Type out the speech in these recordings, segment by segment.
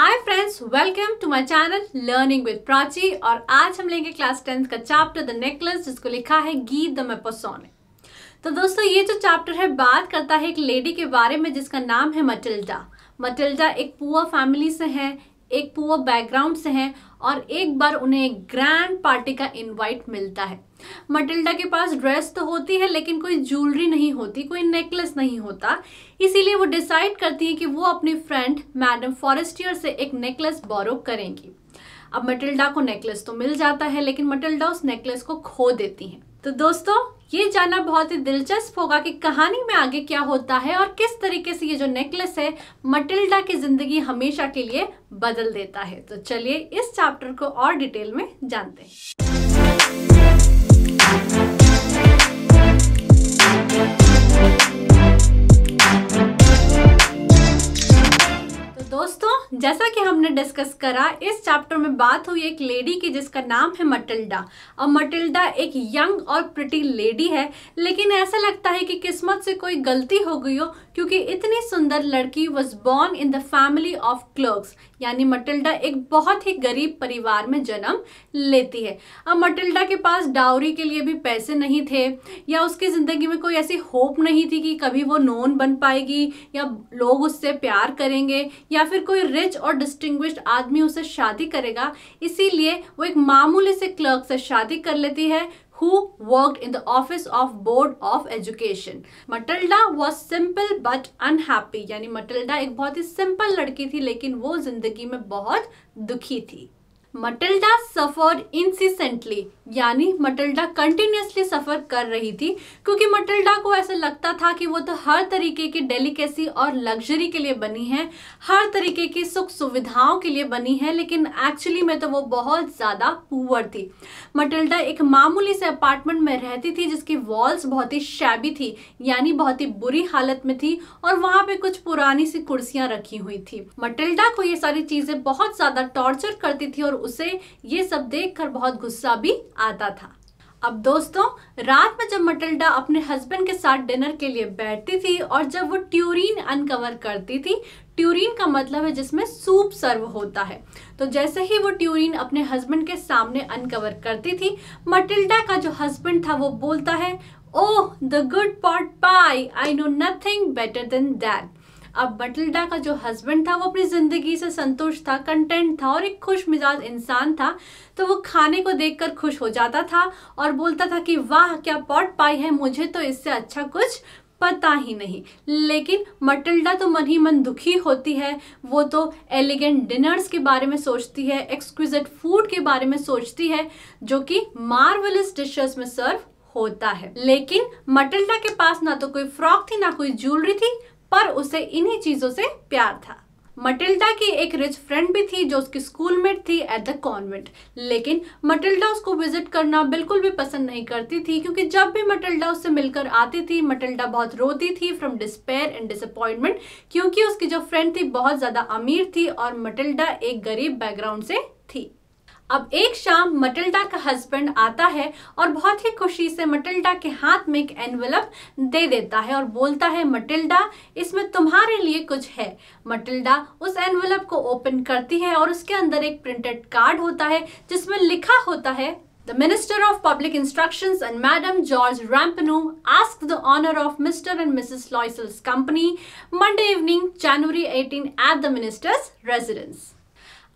Hi friends welcome to my channel learning with Prachi और आज हम लेंगे क्लास टेंथ का चैप्टर द नेकलेस जिसको लिखा है गीत द मेपोसोने तो दोस्तों ये जो चैप्टर है बात करता है एक लेडी के बारे में जिसका नाम है मटिल्डा मटिल्डा एक पुअर फैमिली से है एक पुअर बैकग्राउंड से है और एक बार उन्हें एक ग्रैंड पार्टी का इन्वाइट मिलता है मटिल्डा के पास ड्रेस तो होती है लेकिन कोई ज्वेलरी नहीं होती कोई नेकलेस नहीं होता इसीलिए वो डिसाइड करती है कि वो अपनी फ्रेंड मैडम फॉरेस्टियर से एक नेकलेस बोरो करेंगी अब मटिल्डा को नेकलेस तो मिल जाता है लेकिन मटिल्डा उस नेकलेस को खो देती है तो दोस्तों ये जानना बहुत ही दिलचस्प होगा कि कहानी में आगे क्या होता है और किस तरीके से ये जो नेकलेस है मटिल्डा की जिंदगी हमेशा के लिए बदल देता है तो चलिए इस चैप्टर को और डिटेल में जानते हैं agosto जैसा कि हमने डिस्कस करा इस चैप्टर में बात हुई एक लेडी की जिसका नाम है मटिल्डा और मटिल्डा एक यंग और प्रिटी लेडी है लेकिन ऐसा लगता है कि किस्मत से कोई गलती हो गई हो क्योंकि इतनी सुंदर लड़की was born in the family of clerks यानी मटिल्डा एक बहुत ही गरीब परिवार में जन्म लेती है अब मटिल्डा के पास डाउरी के लिए भी पैसे नहीं थे या उसकी ज़िंदगी में कोई ऐसी होप नहीं थी कि कभी वो नोन बन पाएगी या लोग उससे प्यार करेंगे या फिर कोई रिच रिच और डिस्टिंग्विश्ड आदमी उसे शादी करेगा इसीलिए वो एक मामूली से क्लर्क से शादी कर लेती है who worked in the office of board of education matilda was simple but unhappy यानी matilda एक बहुत ही simple लड़की थी लेकिन वो जिंदगी में बहुत दुखी थी matilda suffered incessantly यानी मटल्डा कंटिन्यूसली सफ़र कर रही थी क्योंकि मटल्डा को ऐसा लगता था कि वो तो हर तरीके की डेलिकेसी और लग्जरी के लिए बनी है हर तरीके की सुख सुविधाओं के लिए बनी है लेकिन एक्चुअली में तो वो बहुत ज़्यादा पुअर थी मटल्डा एक मामूली से अपार्टमेंट में रहती थी जिसकी वॉल्स बहुत ही शैबी थी यानी बहुत ही बुरी हालत में थी और वहाँ पर कुछ पुरानी सी कुर्सियाँ रखी हुई थी मटल्डा को ये सारी चीज़ें बहुत ज़्यादा टॉर्चर करती थी और उसे ये सब देख बहुत गुस्सा भी आता था अब दोस्तों रात में जब मटल्डा अपने हस्बैंड के साथ डिनर के लिए बैठती थी और जब वो ट्यूरिन अनकवर करती थी ट्यूरिन का मतलब है जिसमें सूप सर्व होता है तो जैसे ही वो ट्यूरिन अपने हस्बैंड के सामने अनकवर करती थी मटिल्डा का जो हस्बैंड था वो बोलता है oh the good pot pie I know nothing better than that अब बटलडा का जो हस्बैंड था वो अपनी ज़िंदगी से संतुष्ट था कंटेंट था और एक खुश मिजाज इंसान था तो वो खाने को देखकर खुश हो जाता था और बोलता था कि वाह क्या पॉट पाई है मुझे तो इससे अच्छा कुछ पता ही नहीं लेकिन मटिल्डा तो मन ही मन दुखी होती है वो तो एलिगेंट डिनर्स के बारे में सोचती है एक्सक्विजिट फूड के बारे में सोचती है जो कि मार्वलस डिशेस में सर्व होता है लेकिन मटिल्डा के पास ना तो कोई फ्रॉक थी ना कोई ज्वेलरी थी पर उसे इन्हीं चीजों से प्यार था मटिल्डा की एक रिच फ्रेंड भी थी जो उसकी स्कूलमेट थी एट द कॉन्वेंट लेकिन मटिल्डा उसको विजिट करना बिल्कुल भी पसंद नहीं करती थी क्योंकि जब भी मटिल्डा उससे मिलकर आती थी मटिल्डा बहुत रोती थी फ्रॉम डिस्पेयर एंड डिसअपॉइंटमेंट क्योंकि उसकी जो फ्रेंड थी बहुत ज़्यादा अमीर थी और मटिल्डा एक गरीब बैकग्राउंड से थी अब एक शाम मटिल्डा का हस्बैंड आता है और बहुत ही खुशी से मटिल्डा के हाथ में एक एनवेलप दे देता है और बोलता है मटिल्डा इसमें तुम्हारे लिए कुछ है मटिल्डा उस एनवेलप को ओपन करती है और उसके अंदर एक प्रिंटेड कार्ड होता है जिसमें लिखा होता है The Minister of Public Instructions and Madam George Rampenou asked the honor of Mr. and Mrs. Loisel's company Monday evening, January 18 at the Minister's residence.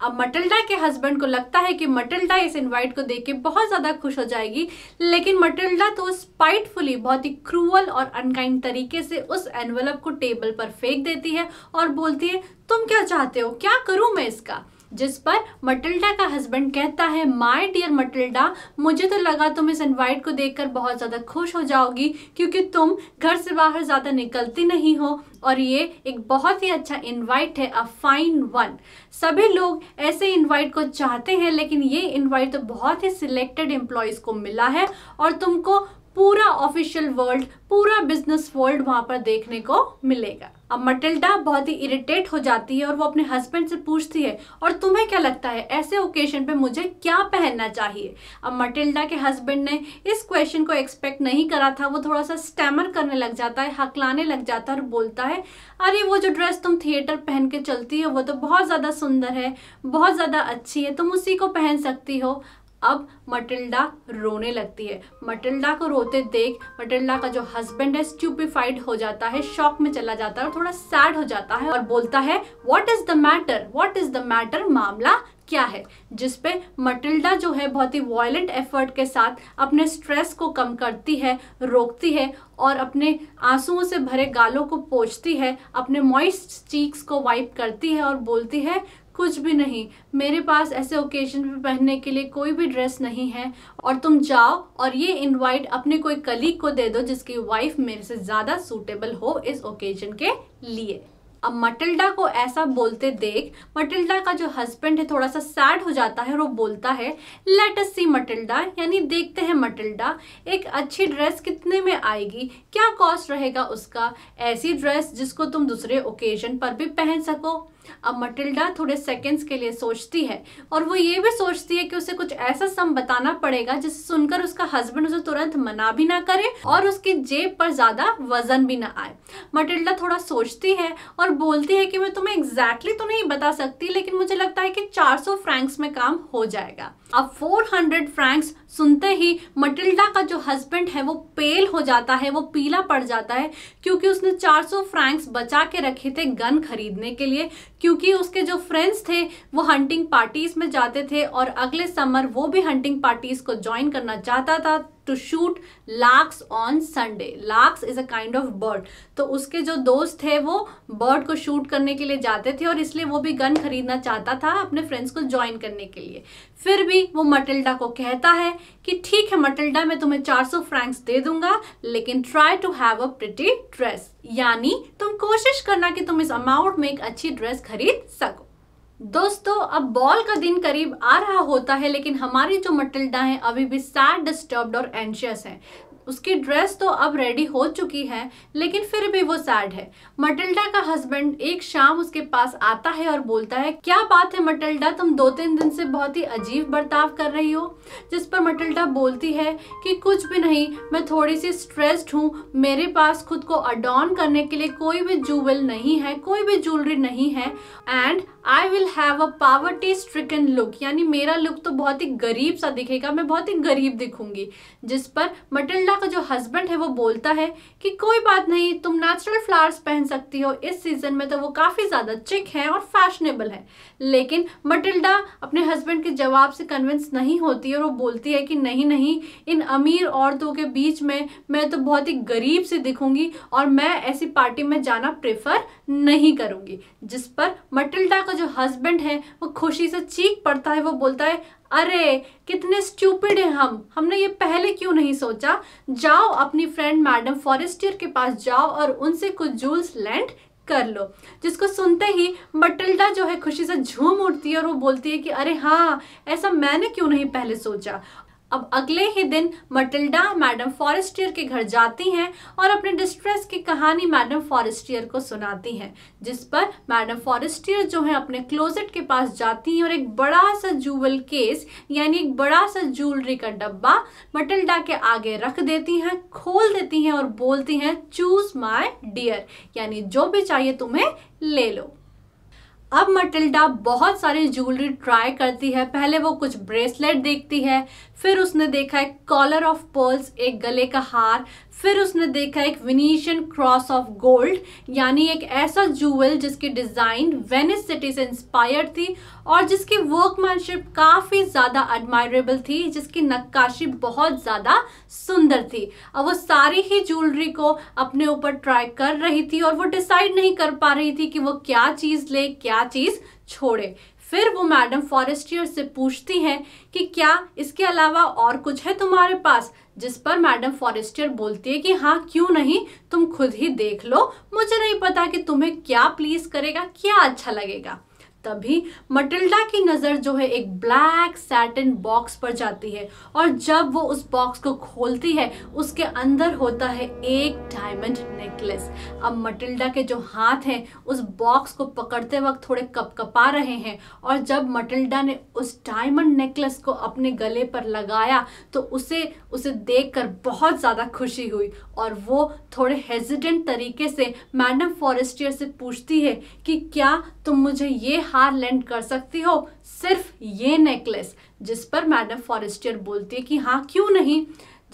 अब मटिल्डा के हस्बैंड को लगता है कि मटिल्डा इस इनवाइट को देख के बहुत ज़्यादा खुश हो जाएगी लेकिन मटिल्डा तो स्पाइटफुली बहुत ही क्रूअल और अनकाइंड तरीके से उस एनवलप को टेबल पर फेंक देती है और बोलती है तुम क्या चाहते हो क्या करूँ मैं इसका जिस पर मटिल्डा का हस्बैंड कहता है माय डियर मटिल्डा मुझे तो लगा तुम इस इनवाइट को देखकर बहुत ज़्यादा खुश हो जाओगी क्योंकि तुम घर से बाहर ज़्यादा निकलती नहीं हो और ये एक बहुत ही अच्छा इनवाइट है अ फाइन वन सभी लोग ऐसे इनवाइट को चाहते हैं लेकिन ये इनवाइट तो बहुत ही सिलेक्टेड एम्प्लॉयज़ को मिला है और तुमको पूरा ऑफिशियल वर्ल्ड पूरा बिजनेस वर्ल्ड वहां पर देखने को मिलेगा अब मटिल्डा बहुत ही इरिटेट हो जाती है और वो अपने हस्बैंड से पूछती है और तुम्हें क्या लगता है ऐसे ओकेजन पे मुझे क्या पहनना चाहिए अब मटिल्डा के हस्बैंड ने इस क्वेश्चन को एक्सपेक्ट नहीं करा था वो थोड़ा सा स्टैमर करने लग जाता है हकलाने लग जाता है और बोलता है अरे वो जो ड्रेस तुम थिएटर पहन के चलती हो वो तो बहुत ज़्यादा सुंदर है बहुत ज़्यादा अच्छी है तुम उसी को पहन सकती हो अब मटिल्डा रोने लगती है मटिल्डा को रोते देख मटिल्डा का जो हस्बैंड है स्ट्यूपिफाइड हो जाता है शॉक में चला जाता है और थोड़ा सैड हो जाता है और बोलता है what is the matter what is the matter मामला क्या है जिसपे मटिल्डा जो है बहुत ही वॉयलेंट एफर्ट के साथ अपने स्ट्रेस को कम करती है रोकती है और अपने आंसुओं से भरे गालों को पोछती है अपने मॉइस्ट चीक्स को वाइप करती है और बोलती है कुछ भी नहीं मेरे पास ऐसे ओकेजन पे पहनने के लिए कोई भी ड्रेस नहीं है और तुम जाओ और ये इनवाइट अपने कोई कलीग को दे दो जिसकी वाइफ मेरे से ज़्यादा सूटेबल हो इस ओकेजन के लिए अब मटिल्डा को ऐसा बोलते देख मटिल्डा का जो हस्बैंड है थोड़ा सा सैड हो जाता है और वो बोलता है लेट अस सी मटिल्डा यानी देखते हैं मटिल्डा एक अच्छी ड्रेस कितने में आएगी क्या कॉस्ट रहेगा उसका ऐसी ड्रेस जिसको तुम दूसरे ओकेजन पर भी पहन सको अब मटिल्डा थोड़े सेकंड्स के लिए सोचती है और वो ये भी सोचती है कि उसे कुछ ऐसा सम बताना पड़ेगा जिसे सुनकर उसका हस्बैंड उसे तुरंत मना भी ना करे और उसकी जेब पर ज़्यादा वजन भी ना आए मटिल्डा थोड़ा सोचती है और बोलती है कि मैं तुम्हें एग्जैक्टली exactly तो नहीं बता सकती लेकिन मुझे लगता है कि 400 फ्रैंक्स में काम हो जाएगा अब 400 फ्रैंक्स सुनते ही मटिल्डा का जो हस्बैंड है वो पेल हो जाता है वो पीला पड़ जाता है क्योंकि उसने 400 फ्रैंक्स बचा के रखे थे गन खरीदने के लिए क्योंकि उसके जो फ्रेंड्स थे वो हंटिंग पार्टीज में जाते थे और अगले समर वो भी हंटिंग पार्टीज को ज्वाइन करना चाहता था to shoot larks on Sunday larks is a kind of bird तो उसके जो दोस्त थे वो बर्ड को शूट करने के लिए जाते थे और इसलिए वो भी गन खरीदना चाहता था अपने फ्रेंड्स को ज्वाइन करने के लिए फिर भी वो मटिल्डा को कहता है कि ठीक है मटिल्डा मैं तुम्हें 400 फ्रैंक्स दे दूंगा लेकिन try to have a pretty dress यानी तुम कोशिश करना कि तुम इस अमाउंट में एक अच्छी ड्रेस खरीद सको दोस्तों अब बॉल का दिन करीब आ रहा होता है लेकिन हमारी जो मटिल्डा हैं अभी भी सैड डिस्टर्ब्ड और एंशियस हैं उसकी ड्रेस तो अब रेडी हो चुकी है लेकिन फिर भी वो सैड है मटिल्डा का हस्बैंड एक शाम उसके पास आता है और बोलता है क्या बात है मटिल्डा तुम दो तीन दिन से बहुत ही अजीब बर्ताव कर रही हो जिस पर मटिल्डा बोलती है कि कुछ भी नहीं मैं थोड़ी सी स्ट्रेस्ड हूँ मेरे पास खुद को अडॉन करने के लिए कोई भी जूवल नहीं है कोई भी ज्वेलरी नहीं है and I will have a poverty stricken look यानी मेरा लुक तो बहुत ही गरीब सा दिखेगा मैं बहुत ही गरीब दिखूंगी जिस पर मटिल्डा महिला का जो हस्बैंड है वो बोलता है कि कोई बात नहीं तुम नेचुरल फ्लावर्स पहन सकती हो इस सीजन में तो वो काफ़ी ज़्यादा चिक है और फैशनेबल है लेकिन मटिल्डा अपने हस्बैंड के जवाब से कन्विंस नहीं होती और वो बोलती है कि नहीं नहीं इन अमीर औरतों के बीच में मैं तो बहुत ही गरीब से दिखूंगी और मैं ऐसी पार्टी में जाना प्रेफर नहीं करूंगी जिस पर मटिल्डा का जो हस्बैंड है वो खुशी से चीख पड़ता है वो बोलता है अरे कितने स्टूपिड हैं हम हमने ये पहले क्यों नहीं सोचा जाओ अपनी फ्रेंड मैडम फॉरेस्टियर के पास जाओ और उनसे कुछ जूल्स लैंड कर लो जिसको सुनते ही मटल्डा जो है खुशी से झूम उठती है और वो बोलती है कि अरे हाँ ऐसा मैंने क्यों नहीं पहले सोचा अब अगले ही दिन मटिल्डा मैडम फॉरेस्टियर के घर जाती हैं और अपने डिस्ट्रेस की कहानी मैडम फॉरेस्टियर को सुनाती हैं जिस पर मैडम फॉरेस्टियर जो है अपने क्लोजेट के पास जाती हैं और एक बड़ा सा जूवल केस यानी एक बड़ा सा ज्वेलरी का डब्बा मटिल्डा के आगे रख देती हैं खोल देती हैं और बोलती हैं चूज माई डियर यानी जो भी चाहिए तुम्हें ले लो अब मटिल्डा बहुत सारी ज्वेलरी ट्राई करती है पहले वो कुछ ब्रेसलेट देखती है फिर उसने देखा है कॉलर ऑफ पर्ल्स एक गले का हार फिर उसने देखा एक विनीशियन क्रॉस ऑफ गोल्ड यानी एक ऐसा जूवल जिसकी डिज़ाइन वेनिस सिटी से इंस्पायर्ड थी और जिसकी वर्कमैनशिप काफ़ी ज़्यादा एडमायरेबल थी जिसकी नक्काशी बहुत ज़्यादा सुंदर थी अब वो सारी ही ज्वेलरी को अपने ऊपर ट्राई कर रही थी और वो डिसाइड नहीं कर पा रही थी कि वो क्या चीज़ ले क्या चीज़ छोड़े फिर वो मैडम फॉरेस्टियर से पूछती हैं कि क्या इसके अलावा और कुछ है तुम्हारे पास जिस पर मैडम फॉरेस्टर बोलती है कि हाँ क्यों नहीं तुम खुद ही देख लो मुझे नहीं पता कि तुम्हें क्या प्लीज करेगा क्या अच्छा लगेगा तभी मटिल्डा की नज़र जो है एक ब्लैक सैटिन बॉक्स पर जाती है और जब वो उस बॉक्स को खोलती है उसके अंदर होता है एक डायमंड नेकलेस अब मटिल्डा के जो हाथ हैं उस बॉक्स को पकड़ते वक्त थोड़े कपकपा रहे हैं और जब मटिल्डा ने उस डायमंड नेकलेस को अपने गले पर लगाया तो उसे उसे देखकर बहुत ज़्यादा खुशी हुई और वो थोड़े हेजिडेंट तरीके से मैडम फॉरेस्टियर से पूछती है कि क्या तुम मुझे ये हार लैंड कर सकती हो सिर्फ ये नेकलेस जिस पर मैडम फॉरेस्टियर बोलती है कि हाँ क्यों नहीं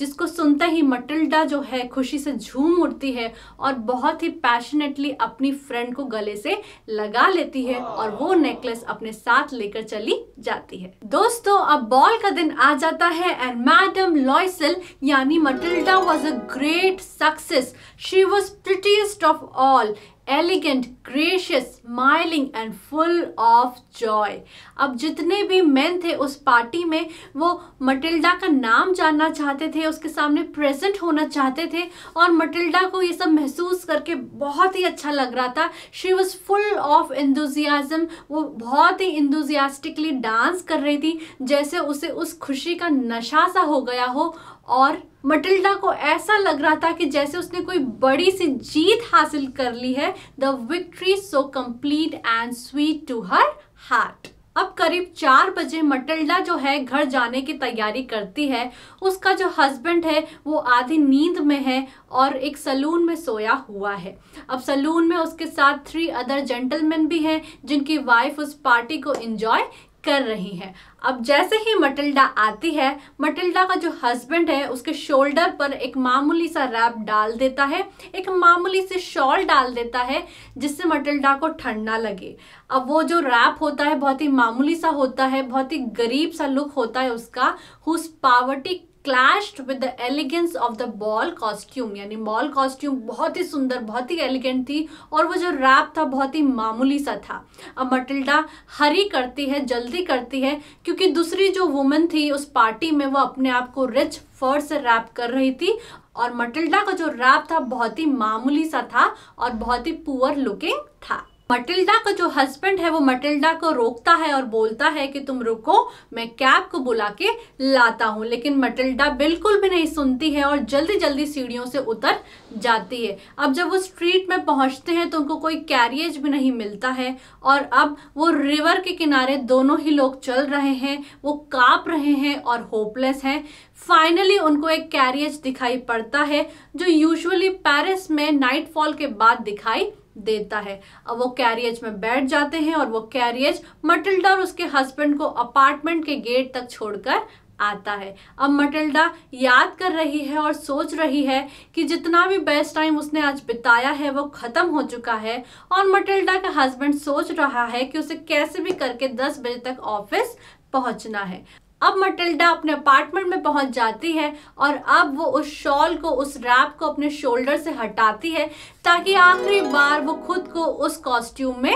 जिसको सुनते ही मटिल्डा जो है खुशी से झूम उठती है और बहुत ही पैशनेटली अपनी फ्रेंड को गले से लगा लेती है और वो नेकलेस अपने साथ लेकर चली जाती है दोस्तों अब बॉल का दिन आ जाता है एंड मैडम लॉयसल यानी Matilda was a great success she was prettiest of all elegant gracious smiling and full of joy अब जितने भी मेन थे उस पार्टी में वो मटिल्डा का नाम जानना चाहते थे उसके सामने प्रेजेंट होना चाहते थे और मटिल्डा को ये सब महसूस करके बहुत ही अच्छा लग रहा था she was full of enthusiasm वो बहुत ही इंदुजियास्टिकली डांस कर रही थी जैसे उसे उस खुशी का नशा सा हो गया हो और मटिल्डा को ऐसा लग रहा था कि जैसे उसने कोई बड़ी सी जीत हासिल कर ली है the victory so complete and sweet to her heart अब करीब चार बजे मटिल्डा जो है घर जाने की तैयारी करती है उसका जो हस्बैंड है वो आधी नींद में है और एक सलून में सोया हुआ है अब सलून में उसके साथ थ्री अदर जेंटलमैन भी हैं जिनकी वाइफ उस पार्टी को एंजॉय कर रही हैं अब जैसे ही मटिल्डा आती है मटिल्डा का जो हस्बैंड है उसके शोल्डर पर एक मामूली सा रैप डाल देता है एक मामूली सी शॉल डाल देता है जिससे मटिल्डा को ठंड ना लगे अब वो जो रैप होता है बहुत ही मामूली सा होता है बहुत ही गरीब सा लुक होता है उसका whose poverty clashed with the elegance of the ball costume यानी बॉल कॉस्ट्यूम बहुत ही सुंदर बहुत ही एलिगेंट थी और वो जो रैप था बहुत ही मामूली सा था अब मटिल्डा हरी करती है जल्दी करती है क्योंकि दूसरी जो वुमेन थी उस पार्टी में वो अपने आप को रिच फर से रैप कर रही थी और मटिल्डा का जो रैप था बहुत ही मामूली सा था और बहुत ही पुअर लुकिंग था मटिल्डा का जो हस्बैंड है वो मटिल्डा को रोकता है और बोलता है कि तुम रुको मैं कैब को बुला के लाता हूँ लेकिन मटिल्डा बिल्कुल भी नहीं सुनती है और जल्दी जल्दी सीढ़ियों से उतर जाती है अब जब वो स्ट्रीट में पहुँचते हैं तो उनको कोई कैरियज भी नहीं मिलता है और अब वो रिवर के किनारे दोनों ही लोग चल रहे हैं वो काँप रहे हैं और होपलेस हैं फाइनली उनको एक कैरियज दिखाई पड़ता है जो यूजली पेरिस में नाइट के बाद दिखाई देता है अब वो कैरियज में बैठ जाते हैं और वो कैरियज मटिल्डा और उसके हस्बैंड को अपार्टमेंट के गेट तक छोड़कर आता है अब मटिल्डा याद कर रही है और सोच रही है कि जितना भी बेस्ट टाइम उसने आज बिताया है वो ख़त्म हो चुका है और मटिल्डा का हस्बैंड सोच रहा है कि उसे कैसे भी करके 10 बजे तक ऑफिस पहुंचना है अब मटिल्डा अपने अपार्टमेंट में पहुंच जाती है और अब वो उस शॉल को उस रैप को अपने शोल्डर से हटाती है ताकि आखिरी बार वो खुद को उस कॉस्ट्यूम में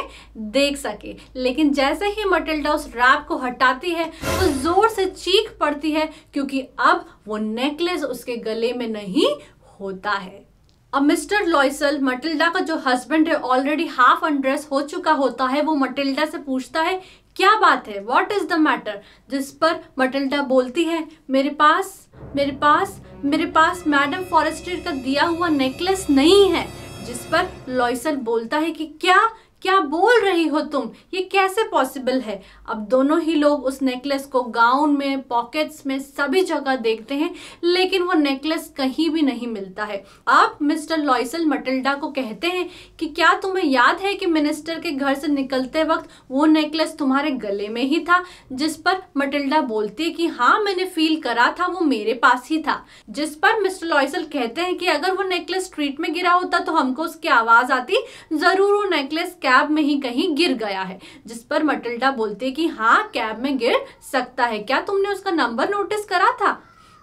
देख सके लेकिन जैसे ही मटिल्डा उस रैप को हटाती है तो जोर से चीख पड़ती है क्योंकि अब वो नेकलेस उसके गले में नहीं होता है अब मिस्टर लॉयसल मटिल्डा का जो हस्बैंड है ऑलरेडी हाफ अनड्रेस हो चुका होता है वो मटिल्डा से पूछता है क्या बात है वॉट इज द मैटर जिस पर मटल्टा बोलती है मेरे पास मेरे पास मेरे पास मैडम फॉरेस्टर का दिया हुआ नेकलेस नहीं है जिस पर लॉइसल बोलता है कि क्या क्या बोल रही हो तुम ये कैसे पॉसिबल है अब दोनों ही लोग उस नेकलेस को गाउन में पॉकेट्स में सभी जगह देखते हैं लेकिन वो नेकलेस कहीं भी नहीं मिलता है आप मिस्टर लॉइसल मटिल्डा को कहते हैं कि क्या तुम्हें याद है कि मिनिस्टर के घर से निकलते वक्त वो नेकलेस तुम्हारे गले में ही था जिस पर मटिल्डा बोलती है कि हाँ मैंने फील करा था वो मेरे पास ही था जिस पर मिस्टर लॉयसल कहते हैं कि अगर वो नेकलेस स्ट्रीट में गिरा होता तो हमको उसकी आवाज आती जरूर वो नेकलेस क्या कैब में ही कहीं गिर गया है जिस पर मटिल्डा बोलते कि हाँ कैब में गिर सकता है क्या तुमने उसका नंबर नोटिस करा था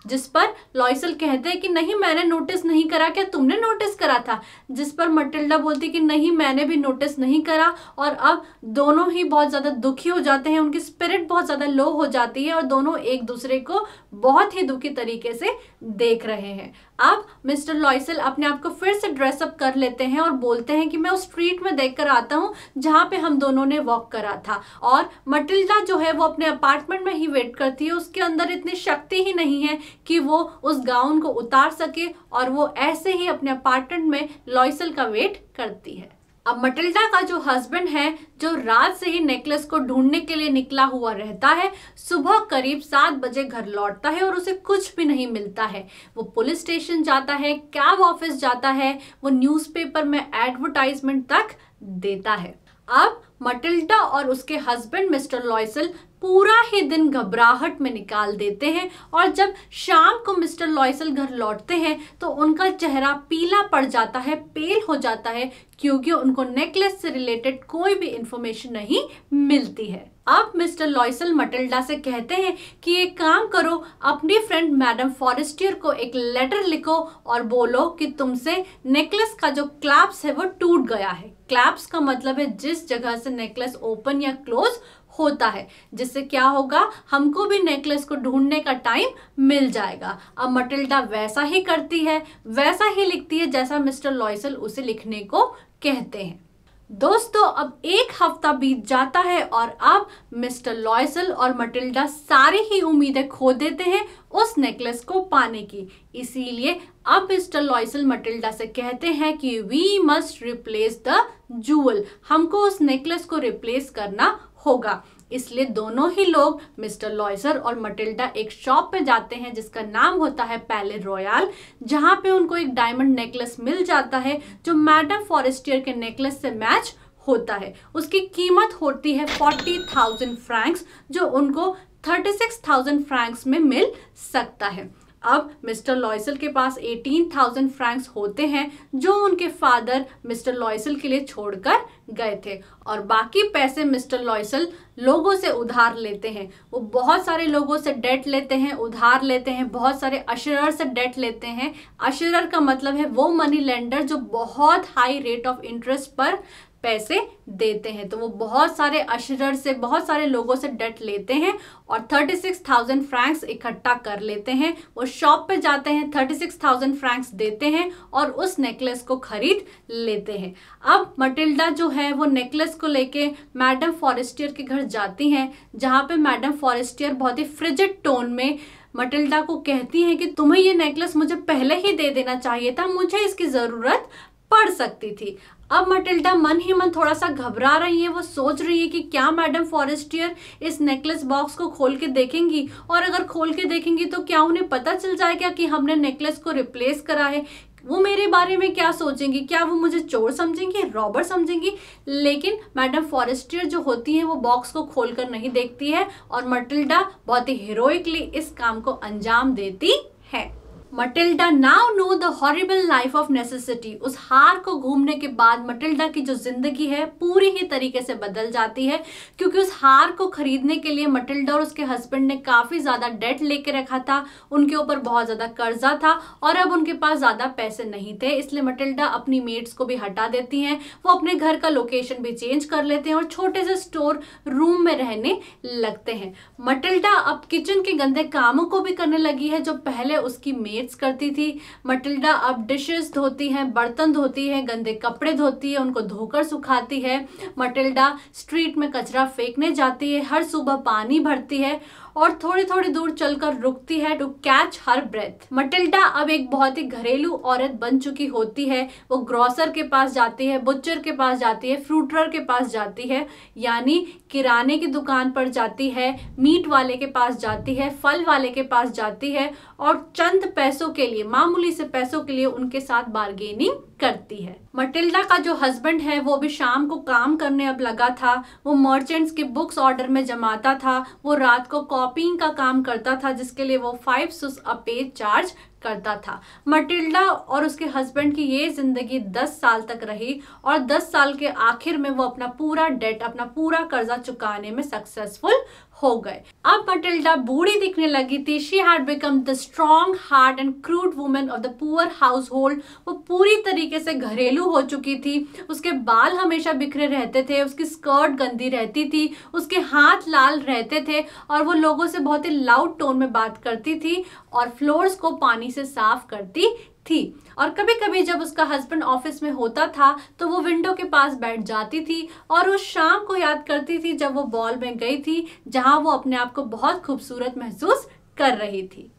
जिस पर लॉयसल कहते हैं कि नहीं मैंने नोटिस नहीं करा क्या तुमने नोटिस करा था जिस पर मटिल्डा बोलती कि नहीं मैंने भी नोटिस नहीं करा और अब दोनों ही बहुत ज़्यादा दुखी हो जाते हैं उनकी स्पिरिट बहुत ज़्यादा लो हो जाती है और दोनों एक दूसरे को बहुत ही दुखी तरीके से देख रहे हैं अब मिस्टर लॉयसल अपने आप को फिर से ड्रेसअप कर लेते हैं और बोलते हैं कि मैं उस स्ट्रीट में देख कर आता हूँ जहाँ पे हम दोनों ने वॉक करा था और मटिल्डा जो है वो अपने अपार्टमेंट में ही वेट करती है उसके अंदर इतनी शक्ति ही नहीं है कि वो उस गाउन को उतार सके और वो ऐसे ही अपने अपार्टमेंट में लॉयसल का वेट करती है अब मटिल्डा का जो हस्बैंड है जो रात से ही नेकलेस को ढूंढने के लिए निकला हुआ रहता है सुबह करीब सात बजे घर लौटता है और उसे कुछ भी नहीं मिलता है वो पुलिस स्टेशन जाता है कैब ऑफिस जाता है वो न्यूज़पेपर में एडवर्टाइजमेंट तक देता है अब मटिल्टा और उसके हस्बैंड मिस्टर लॉयसल पूरा ही दिन घबराहट में निकाल देते हैं और जब शाम को मिस्टर लॉयसल घर लौटते हैं तो उनका चेहरा पीला पड़ जाता है पेल हो जाता है क्योंकि उनको नेकलेस से रिलेटेड कोई भी इंफॉर्मेशन नहीं मिलती है अब मिस्टर लॉयसल मटिल्डा से कहते हैं कि एक काम करो अपनी फ्रेंड मैडम फॉरेस्टियर को एक लेटर लिखो और बोलो कि तुमसे नेकलेस का जो क्लैप्स है वो टूट गया है क्लैप्स का मतलब है जिस जगह से नेकलेस ओपन या क्लोज होता है जिससे क्या होगा हमको भी नेकलेस को ढूंढने का टाइम मिल जाएगा अब मटिल्डा वैसा ही करती है वैसा ही लिखती है जैसा मिस्टर लॉयसल उसे लिखने को कहते हैं दोस्तों अब एक हफ्ता बीत जाता है और अब मिस्टर लॉयसल और मटिल्डा सारी ही उम्मीदें खो देते हैं उस नेकलेस को पाने की इसीलिए अब मिस्टर लॉयसल मटिल्डा से कहते हैं कि we must replace the jewel हमको उस नेकलेस को रिप्लेस करना होगा इसलिए दोनों ही लोग मिस्टर लॉयसर और मटिल्डा एक शॉप पे जाते हैं जिसका नाम होता है पैले रॉयल जहाँ पे उनको एक डायमंड नेकलेस मिल जाता है जो मैडम फॉरेस्टियर के नेकलेस से मैच होता है उसकी कीमत होती है फोर्टी थाउजेंड फ्रैंक्स जो उनको थर्टी सिक्स थाउजेंड फ्रैंक्स में मिल सकता है अब मिस्टर लॉयसल के पास एटीन थाउजेंड फ्रैंक्स होते हैं जो उनके फादर मिस्टर लॉयसल के लिए छोड़कर गए थे और बाकी पैसे मिस्टर लॉयसल लोगों से उधार लेते हैं वो बहुत सारे लोगों से डेट लेते हैं उधार लेते हैं बहुत सारे अशरर से डेट लेते हैं अशरर का मतलब है वो मनी लेंडर जो बहुत हाई रेट ऑफ इंटरेस्ट पर पैसे देते हैं तो वो बहुत सारे अशरर से बहुत सारे लोगों से डेट लेते हैं और थर्टी सिक्स थाउजेंड फ्रैंक्स इकट्ठा कर लेते हैं वो शॉप पे जाते हैं थर्टी सिक्स थाउजेंड फ्रैंक्स देते हैं और उस नेकलेस को खरीद लेते हैं अब मटिल्डा जो है वो नेकलेस को लेके मैडम फॉरेस्टियर के घर जाती हैं जहाँ पे मैडम फॉरेस्टियर बहुत ही फ्रिजिड टोन में मटिल्डा को कहती हैं कि तुम्हें ये नेकलेस मुझे पहले ही दे देना चाहिए था मुझे इसकी ज़रूरत पड़ सकती थी अब मटिल्डा मन ही मन थोड़ा सा घबरा रही है वो सोच रही है कि क्या मैडम फॉरेस्टियर इस नेकलेस बॉक्स को खोल के देखेंगी और अगर खोल के देखेंगी तो क्या उन्हें पता चल जाएगा कि हमने नेकलेस को रिप्लेस करा है वो मेरे बारे में क्या सोचेंगी क्या वो मुझे चोर समझेंगी रॉबर समझेंगी लेकिन मैडम फॉरेस्टियर जो होती है वो बॉक्स को खोलकर नहीं देखती है और मटिल्डा बहुत ही हीरोइकली इस काम को अंजाम देती Matilda now know the horrible life of necessity उस हार को घूमने के बाद मटिल्डा की जो जिंदगी है पूरी ही तरीके से बदल जाती है क्योंकि उस हार को खरीदने के लिए मटिल्डा और उसके हस्बैंड ने काफ़ी ज़्यादा डेट लेके रखा था उनके ऊपर बहुत ज़्यादा कर्जा था और अब उनके पास ज़्यादा पैसे नहीं थे इसलिए मटिल्डा अपनी मेड्स को भी हटा देती हैं वो अपने घर का लोकेशन भी चेंज कर लेते हैं और छोटे से स्टोर रूम में रहने लगते हैं मटिल्डा अब किचन के गंदे कामों को भी करने लगी है जो पहले उसकी मेड डेट्स करती थी मटिल्डा अब डिशेस धोती हैं बर्तन धोती है गंदे कपड़े धोती है उनको धोकर सुखाती है मटिल्डा स्ट्रीट में कचरा फेंकने जाती है हर सुबह पानी भरती है और थोड़ी थोड़ी दूर चलकर रुकती है to catch her breath Matilda अब एक बहुत ही घरेलू औरत बन चुकी होती है वो ग्रॉसर के पास जाती है बुच्चर के पास जाती है फ्रूटर के पास जाती है यानी किराने की दुकान पर जाती है मीट वाले के पास जाती है फल वाले के पास जाती है और चंद पैसों के लिए मामूली से पैसों के लिए उनके साथ बार्गेनिंग करती है मटिल्डा का जो हस्बैंड है वो भी शाम को काम करने अब लगा था वो मर्चेंट्स के बुक्स ऑर्डर में जमाता था वो रात को कॉपिंग का काम करता था जिसके लिए वो फाइव सुस अ पे चार्ज करता था मटिल्डा और उसके हस्बैंड की ये ज़िंदगी 10 साल तक रही और 10 साल के आखिर में वो अपना पूरा डेट अपना पूरा कर्जा चुकाने में सक्सेसफुल हो गए अब मटिल्डा बूढ़ी दिखने लगी थी she had become the strong hard and crude women of the poor household वो पूरी तरीके से घरेलू हो चुकी थी उसके बाल हमेशा बिखरे रहते थे उसकी स्कर्ट गंदी रहती थी उसके हाथ लाल रहते थे और वो लोगों से बहुत ही लाउड टोन में बात करती थी और फ्लोर्स को पानी से साफ करती थी और कभी कभी जब उसका हस्बैंड ऑफिस में होता था तो वो विंडो के पास बैठ जाती थी और उस शाम को याद करती थी जब वो बॉल में गई थी जहाँ वो अपने आप को बहुत खूबसूरत महसूस कर रही थी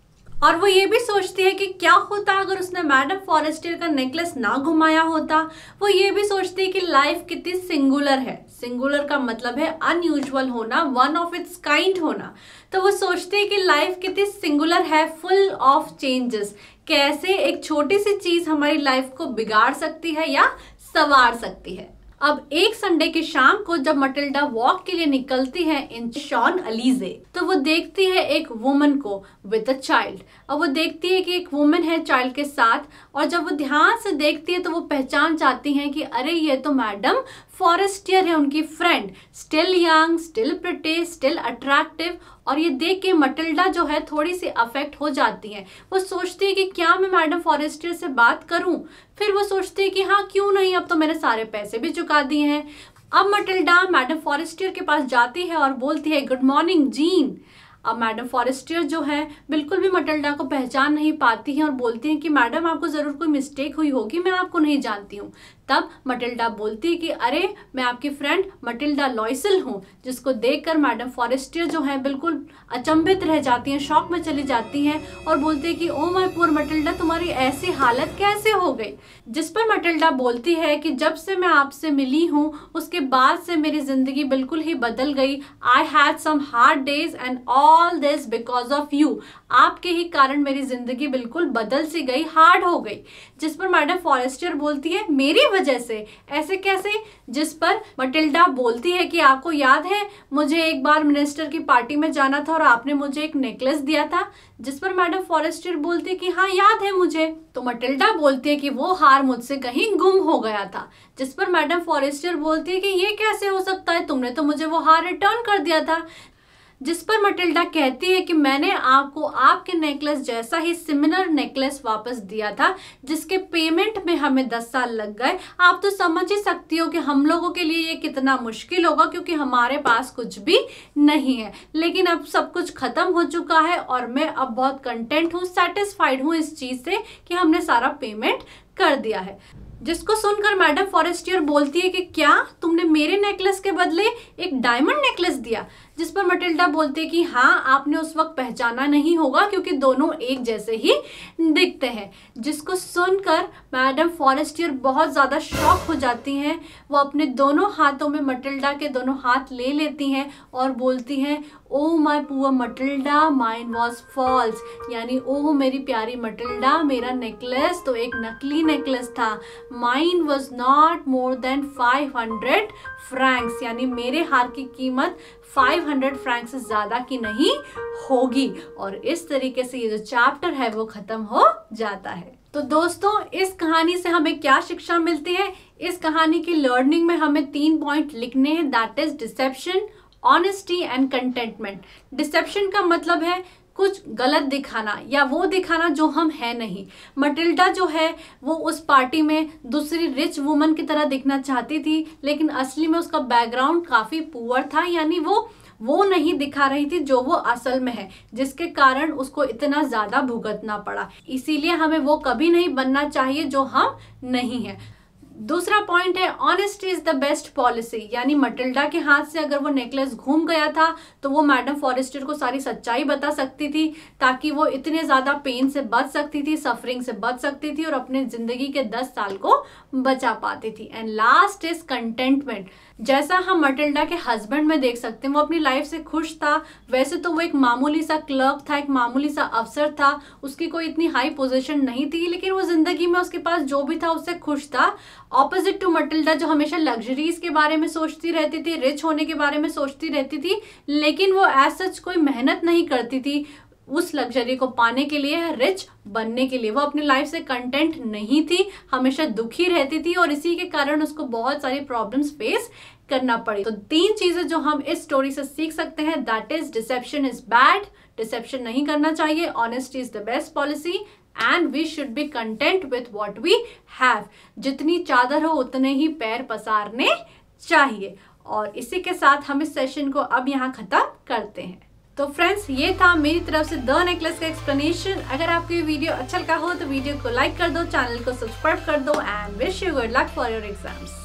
और वो ये भी सोचती है कि क्या होता अगर उसने मैडम फॉरेस्टियर का नेकलेस ना घुमाया होता वो ये भी सोचती है कि लाइफ कितनी सिंगुलर है सिंगुलर का मतलब है अनयूजल होना वन ऑफ इट्स काइंड होना तो वो सोचती है कि लाइफ कितनी सिंगुलर है फुल ऑफ चेंजेस कैसे एक छोटी सी चीज हमारी लाइफ को बिगाड़ सकती है या सवार सकती है अब एक संडे की शाम को जब मटिल्डा वॉक के लिए निकलती है इन शॉन अलीजे तो वो देखती है एक वुमन को विद अ चाइल्ड अब वो देखती है कि एक वुमन है चाइल्ड के साथ और जब वो ध्यान से देखती है तो वो पहचान जाती है कि अरे ये तो मैडम फॉरेस्टियर है उनकी friend still young still pretty still attractive और ये देख के मटिल्डा जो है थोड़ी सी अफेक्ट हो जाती है वो सोचती है कि क्या मैं मैडम फॉरेस्टियर से बात करूं फिर वो सोचती है कि हाँ क्यों नहीं अब तो मैंने सारे पैसे भी चुका दिए हैं अब मटिल्डा मैडम फॉरेस्टियर के पास जाती है और बोलती है गुड मॉर्निंग जीन अब मैडम फॉरेस्टियर जो है बिल्कुल भी मटलडा को पहचान नहीं पाती हैं और बोलती हैं कि मैडम आपको ज़रूर कोई मिस्टेक हुई होगी मैं आपको नहीं जानती हूँ तब मटिल्डा बोलती है कि अरे मैं आपकी फ्रेंड मटिल्डा लॉयसल हूँ जिसको देखकर मैडम फॉरेस्टियर जो है बिल्कुल अचंभित रह जाती हैं शौक में चली जाती हैं और बोलती है कि ओ माय पुअर मटिल्डा तुम्हारी ऐसी हालत कैसे हो गई जिस पर मटिल्डा बोलती है कि जब से मैं आपसे मिली हूँ उसके बाद से मेरी ज़िंदगी बिल्कुल ही बदल गई I had some hard days and all all this because of you आपके ही कारण मेरी जिंदगी बिल्कुल बदल सी गई हार्ड हो गई जिस पर मैडम फॉरेस्टर बोलती है मेरी वजह से ऐसे कैसे जिस पर मटिल्डा बोलती है कि आपको याद है मुझे एक बार मिनिस्टर की पार्टी में जाना था और आपने मुझे एक नेकलेस दिया था जिस पर मैडम फॉरेस्टर बोलती है कि हाँ याद है मुझे तो मटिल्डा बोलती है कि वो हार मुझसे कहीं गुम हो गया था जिस पर मैडम फॉरेस्टर बोलती है कि ये कैसे हो सकता है तुमने तो मुझे वो हार रिटर्न कर दिया था जिस पर मटिल्डा कहती है कि मैंने आपको आपके नेकलेस जैसा ही सिमिलर नेकलेस वापस दिया था जिसके पेमेंट में हमें दस साल लग गए आप तो समझ ही सकती हो कि हम लोगों के लिए ये कितना मुश्किल होगा क्योंकि हमारे पास कुछ भी नहीं है लेकिन अब सब कुछ खत्म हो चुका है और मैं अब बहुत कंटेंट हूँ सेटिस्फाइड हूँ इस चीज़ से कि हमने सारा पेमेंट कर दिया है जिसको सुनकर मैडम फॉरेस्टियर बोलती है कि क्या तुमने मेरे नेकलेस के बदले एक डायमंड नेकलेस दिया जिस पर मटिल्डा बोलते कि हाँ आपने उस वक्त पहचाना नहीं होगा क्योंकि दोनों एक जैसे ही दिखते हैं जिसको सुनकर मैडम फॉरेस्टियर बहुत ज़्यादा शॉक हो जाती हैं वो अपने दोनों हाथों में मटिल्डा के दोनों हाथ ले लेती हैं और बोलती हैं oh my poor Matilda mine was false यानी ओ मेरी प्यारी मटिल्डा मेरा नेकलेस तो एक नकली नेकलेस था mine was not more than five hundred francs यानी मेरे हार की कीमत 500 फ्रैंक से ज़्यादा की नहीं होगी और इस तरीके से ये जो चैप्टर है वो ख़त्म हो जाता है तो दोस्तों इस कहानी से हमें क्या शिक्षा मिलती है इस कहानी की लर्निंग में हमें तीन पॉइंट लिखने हैं that is deception honesty and contentment deception का मतलब है कुछ गलत दिखाना या वो दिखाना जो हम है नहीं मटिल्डा जो है वो उस पार्टी में दूसरी रिच वुमन की तरह दिखना चाहती थी लेकिन असली में उसका बैकग्राउंड काफ़ी पुअर था यानी वो वो नहीं दिखा रही थी जो वो असल में है जिसके कारण उसको इतना ज़्यादा भुगतना पड़ा इसीलिए हमें वो कभी नहीं बनना चाहिए जो हम नहीं हैं दूसरा पॉइंट है honest is the best policy यानी मटिल्डा के हाथ से अगर वो नेकलेस घूम गया था तो वो मैडम फॉरेस्टर को सारी सच्चाई बता सकती थी ताकि वो इतने ज़्यादा पेन से बच सकती थी सफरिंग से बच सकती थी और अपने ज़िंदगी के दस साल को बचा पाती थी एंड लास्ट इज कंटेंटमेंट जैसा हम मटिल्डा के हस्बैंड में देख सकते हैं वो अपनी लाइफ से खुश था वैसे तो वो एक मामूली सा क्लर्क था एक मामूली सा अफसर था उसकी कोई इतनी हाई पोजीशन नहीं थी लेकिन वो ज़िंदगी में उसके पास जो भी था उससे खुश था ऑपोजिट टू मटिल्डा जो हमेशा लग्जरीज के बारे में सोचती रहती थी रिच होने के बारे में सोचती रहती थी लेकिन वो एज सच कोई मेहनत नहीं करती थी उस लग्जरी को पाने के लिए रिच बनने के लिए वो अपनी लाइफ से कंटेंट नहीं थी हमेशा दुखी रहती थी और इसी के कारण उसको बहुत सारी प्रॉब्लम्स फेस करना पड़े तो तीन चीजें जो हम इस स्टोरी से सीख सकते हैं that is deception is bad deception नहीं करना चाहिए honesty is the best policy and we should be content with what we have जितनी चादर हो उतने ही पैर पसारने चाहिए और इसी के साथ हम इस सेशन को अब यहाँ ख़त्म करते हैं तो फ्रेंड्स ये था मेरी तरफ से द नेकलेस का एक्सप्लेनेशन अगर आपको ये वीडियो अच्छा लगा हो तो वीडियो को लाइक कर दो चैनल को सब्सक्राइब कर दो and wish you good luck for your exams